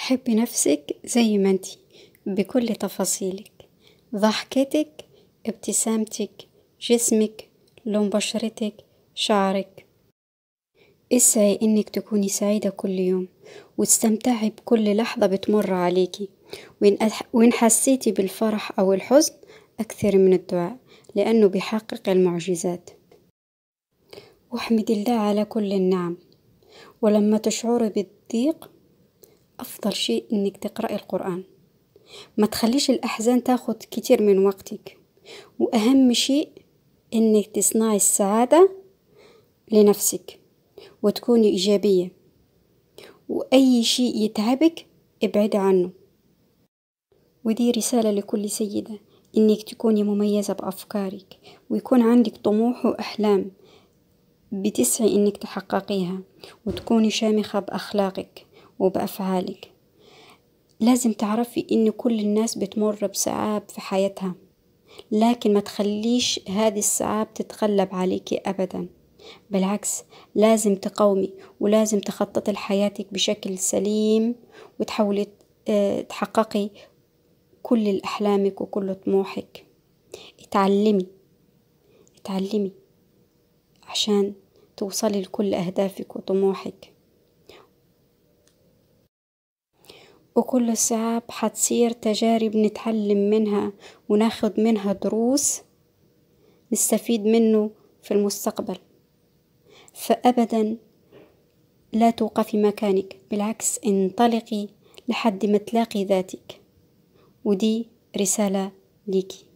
حبي نفسك زي ما انتي بكل تفاصيلك ضحكتك ابتسامتك جسمك لون بشرتك شعرك اسعي انك تكوني سعيدة كل يوم واستمتعي بكل لحظة بتمر عليكي وإن حسيتي بالفرح أو الحزن اكثر من الدعاء لأنه بيحقق المعجزات واحمد الله على كل النعم ولما تشعري بالضيق أفضل شيء إنك تقرأي القرآن ما تخليش الأحزان تاخد كتير من وقتك وأهم شيء إنك تصنعي السعادة لنفسك وتكوني إيجابية وأي شيء يتعبك ابعد عنه ودي رسالة لكل سيدة إنك تكوني مميزة بأفكارك ويكون عندك طموح وأحلام بتسعي إنك تحققيها وتكوني شامخة بأخلاقك وبأفعالك لازم تعرفي إن كل الناس بتمر بصعاب في حياتها لكن ما تخليش هذه الصعاب تتغلب عليكي أبدا بالعكس لازم تقاومي ولازم تخططي لحياتك بشكل سليم وتحاولي آه، تحققي كل أحلامك وكل طموحك اتعلمي اتعلمي عشان توصلي لكل أهدافك وطموحك وكل صعاب حتصير تجارب نتعلم منها وناخد منها دروس نستفيد منه في المستقبل فأبدا لا توقفي مكانك بالعكس انطلقي لحد ما تلاقي ذاتك ودي رسالة ليكي